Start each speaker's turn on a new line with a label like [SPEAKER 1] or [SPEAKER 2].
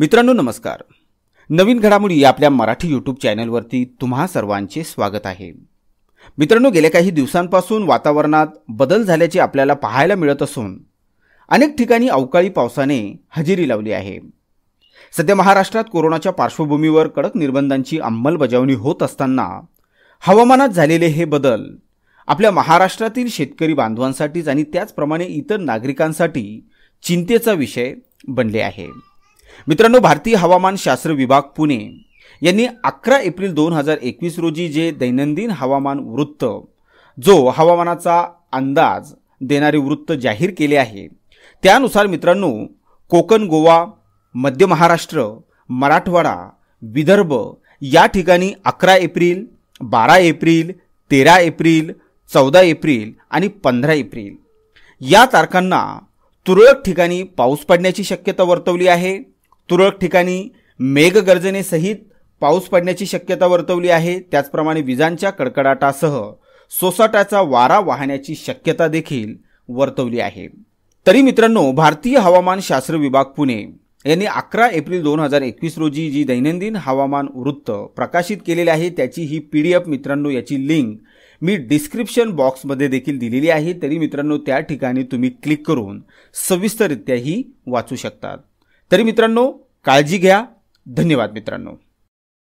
[SPEAKER 1] मित्रांनो नमस्कार नवीन घडामोडी आपल्या मराठी यूट्यूब चॅनलवरती तुम्हा सर्वांचे स्वागत आहे मित्रांनो गेल्या काही दिवसांपासून वातावरणात बदल झाल्याचे आपल्याला पाहायला मिळत असून अनेक ठिकाणी अवकाळी पावसाने हजेरी लावली आहे सध्या महाराष्ट्रात कोरोनाच्या पार्श्वभूमीवर कडक निर्बंधांची अंमलबजावणी होत असताना हवामानात झालेले हे बदल आपल्या महाराष्ट्रातील शेतकरी बांधवांसाठीच आणि त्याचप्रमाणे इतर नागरिकांसाठी चिंतेचा विषय बनले आहे मित्रांनो भारतीय हवामान शास्त्र विभाग पुणे यांनी अकरा एप्रिल दोन हजार एकवीस रोजी जे दैनंदिन हवामान वृत्त जो हवामानाचा अंदाज देणारे वृत्त जाहीर केले आहे त्यानुसार मित्रांनो कोकण गोवा मध्य महाराष्ट्र मराठवाडा विदर्भ या ठिकाणी अकरा एप्रिल बारा एप्रिल तेरा एप्रिल चौदा एप्रिल आणि पंधरा एप्रिल या तारखांना तुरळक ठिकाणी पाऊस पडण्याची शक्यता वर्तवली आहे तुरळक ठिकाणी मेघगर्जनेसहित पाऊस पडण्याची शक्यता वर्तवली आहे त्याचप्रमाणे विजांच्या कडकडाटासह सोसाट्याचा वारा वाहण्याची शक्यता देखील वर्तवली आहे तरी मित्रांनो भारतीय हवामान शास्त्र विभाग पुणे यांनी अकरा एप्रिल दोन हजार एकवीस रोजी जी दैनंदिन हवामान वृत्त प्रकाशित केलेली आहे त्याची ही पी डी एफ मित्रांनो याची लिंक मी डिस्क्रिप्शन बॉक्समध्ये देखील दिलेली आहे तरी मित्रांनो त्या ठिकाणी तुम्ही क्लिक करून सविस्तरित्याही वाचू शकतात तरी मित्रांनो काळजी घ्या धन्यवाद मित्रांनो